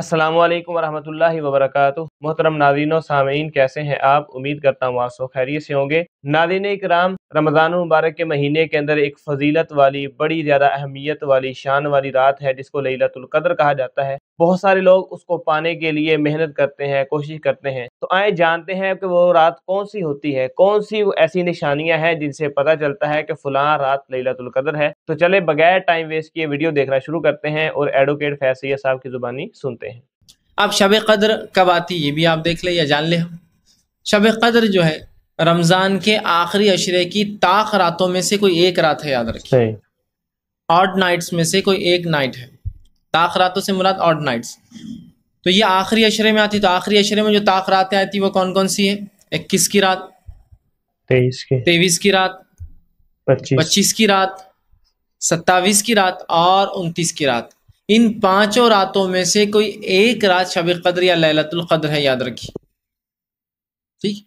असलम वरहमल वरक मोहतरम नाजीन सामीन कैसे हैं आप उम्मीद करता हूँ आप सो खैरियत से होंगे नाजीन इकराम रमज़ान मुबारक के महीने के अंदर एक फजीलत वाली बड़ी ज़्यादा अहमियत वाली शान वाली रात है जिसको कदर कहा जाता है बहुत सारे लोग उसको पाने के लिए मेहनत करते हैं कोशिश करते हैं तो आए जानते हैं कि वो रात कौन सी होती है कौन सी ऐसी निशानियाँ हैं जिनसे पता चलता है कि फलां रात कदर है तो चले बगैर टाइम वेस्ट किए वीडियो देखना शुरू करते हैं और एडवोकेट फैसिया साहब की ज़ुबानी सुनते हैं अब शब कदर कब आती है ये भी आप देख ले या जान ले हम शब कदर जो है रमज़ान के आखिरी अशरे की ताक रातों में से कोई एक रात है याद रखिए ऑड नाइट्स में से कोई एक नाइट है ताक रातों से मुराद ऑड नाइट्स तो ये आखिरी अशरे में आती तो आखिरी अशरे में जो ताक रातें आती वो कौन कौन सी है इक्कीस की रात तेईस की तेईस की रात पच्चीस की रात सत्तावीस की रात और उनतीस की रात इन पांचों रातों में से कोई एक रात शब कदर या लैलतुल कदर है याद रखिए ठीक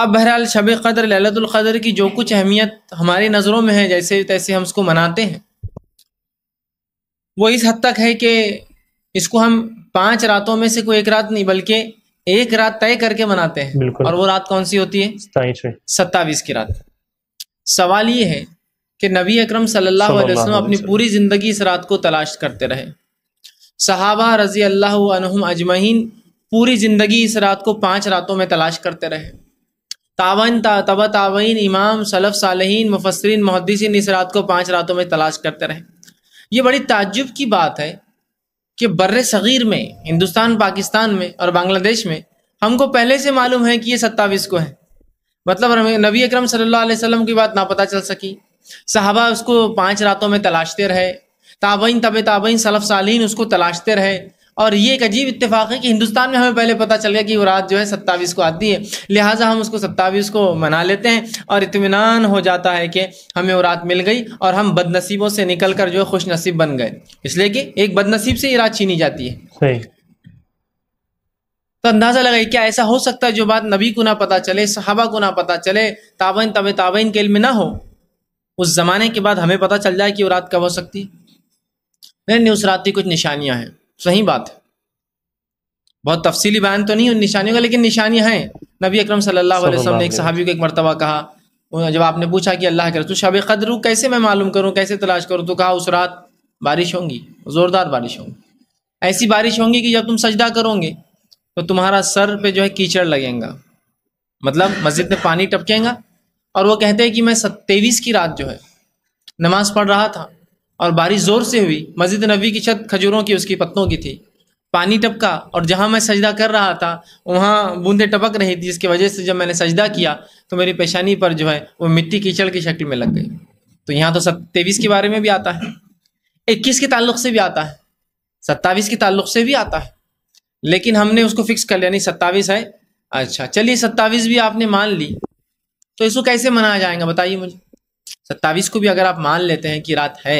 अब बहरहाल शब कदर लैलतुल कदर की जो कुछ अहमियत हमारी नज़रों में है जैसे तैसे हम उसको मनाते हैं वो इस हद तक है कि इसको हम पांच रातों में से कोई एक रात नहीं बल्कि एक रात तय करके मनाते हैं और वो रात कौन सी होती है सत्ताईस की रात सवाल ये है कि नबी अकरम सल्लल्लाहु अपनी पूरी ज़िंदगी इस रात को तलाश करते रहे सहाबा रज़ी अल्लाह अजमहीन पूरी ज़िंदगी इस रात को पाँच रातों में तलाश करते रहे तावन ता, तबा तावीन इमाम सलफ़ सालहीन मुफसरीन मुहदसिन इस रात को पाँच रातों में तलाश करते रहे ये बड़ी ताजुब की बात है कि बर सग़ीर में हिंदुस्तान पाकिस्तान में और बांग्लादेश में हमको पहले से मालूम है कि ये सत्ताईस को है मतलब नबी अक्रम सल्ला वसलम की बात ना पता चल सकी साहबा उसको पांच रातों में तलाशते रहे ताबइन तब ताबइन सलफ सालीन उसको तलाशते रहे और ये एक अजीब इतफाक है कि हिंदुस्तान में हमें पहले पता चल गया कि वो रात जो है सत्तावीस को आती है लिहाजा हम उसको सत्तावीस को मना लेते हैं और इतमान हो जाता है कि हमें वो रात मिल गई और हम बदनसीबों से निकल कर जो है खुश नसीब बन गए इसलिए कि एक बदनसीब से ये रात छीनी जाती है सही तो अंदाज़ा लगाइए क्या ऐसा हो सकता है जो बात नबी को ना पता चले सहाबा को ना पता चले ताबन तब ताबन के इल्म ना हो उस ज़माने के बाद हमें पता चल जाए कि वो रात कब हो सकती नहीं नहीं उस रात की कुछ निशानियां हैं सही बात है बहुत तफसीली बयान तो नहीं उन निशानियों का लेकिन निशानियां हैं नबी अक्रम सल्लल्लाहु अलैहि वसल्लम ने एक सहाबी को एक मरतबा कहा जब आपने पूछा कि अल्लाह के रसूल शब कदर कैसे मैं मालूम करूँ कैसे तलाश करूँ तो कहा उस रात बारिश होंगी ज़ोरदार बारिश होंगी ऐसी बारिश होंगी कि जब तुम सजदा करोगे तो तुम्हारा सर पे जो है कीचड़ लगेगा मतलब मस्जिद में पानी टपकेगा और वो कहते हैं कि मैं तेईस की रात जो है नमाज पढ़ रहा था और बारिश ज़ोर से हुई मस्जिद नबी की छत खजूरों की उसकी पत्तों की थी पानी टपका और जहाँ मैं सजदा कर रहा था वहाँ बूंदें टपक रही थी जिसकी वजह से जब मैंने सजदा किया तो मेरी पेशानी पर जो है वो मिट्टी कीचड़ की शक्ल में लग गई तो यहाँ तो सत्तेवीस तेईस के बारे में भी आता है इक्कीस के ताल्लुक से भी आता है सत्ताईस के ताल्लुक से भी आता है लेकिन हमने उसको फिक्स कर लिया नहीं सत्ताईस है अच्छा चलिए सत्ताईस भी आपने मान ली तो इसको कैसे मनाया जाएगा बताइए मुझे सत्ताईस को भी अगर आप मान लेते हैं कि रात है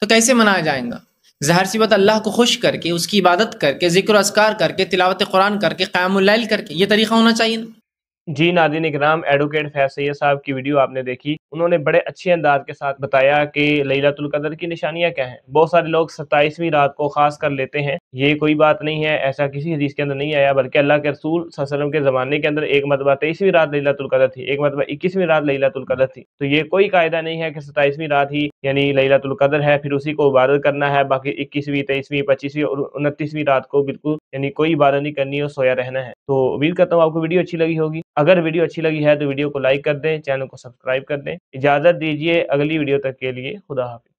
तो कैसे मनाया जाएगा जहर सी बात अल्लाह को खुश करके उसकी इबादत करके जिक्र असकार करके तिलावत कुरान करके क़्यामल करके ये तरीक़ा होना चाहिए ना जी नादिन इकराम एडवोकेट फैज सैद साहब की वीडियो आपने देखी उन्होंने बड़े अच्छे अंदाज के साथ बताया कि लैलातुल कदर की निशानियां क्या हैं बहुत सारे लोग सत्ताईसवीं रात को खास कर लेते हैं ये कोई बात नहीं है ऐसा किसी हदीस के अंदर नहीं आया बल्कि अल्लाह के रसूल वसलम के ज़माने के अंदर एक मरतबा तेईसवीं रात लैलातुल कदर थी एक मरतबा इक्कीसवीं रात लैलातुल कदर थी तो ये कोई कायदा नहीं है कि सत्ताईसवीं रात ही यानी लैलातुल कदर है फिर उसी को इबादत करना है बाकी इक्कीसवीं तेईसवीं पच्चीसवीं और उनतीसवीं रात को बिल्कुल यानी कोई इबादत नहीं करनी और सोया रहना है तो उम्मीद करता हूँ आपको वीडियो अच्छी लगी होगी अगर वीडियो अच्छी लगी है तो वीडियो को लाइक कर दें चैनल को सब्सक्राइब कर दें इजाज़त दीजिए अगली वीडियो तक के लिए खुदा हाफि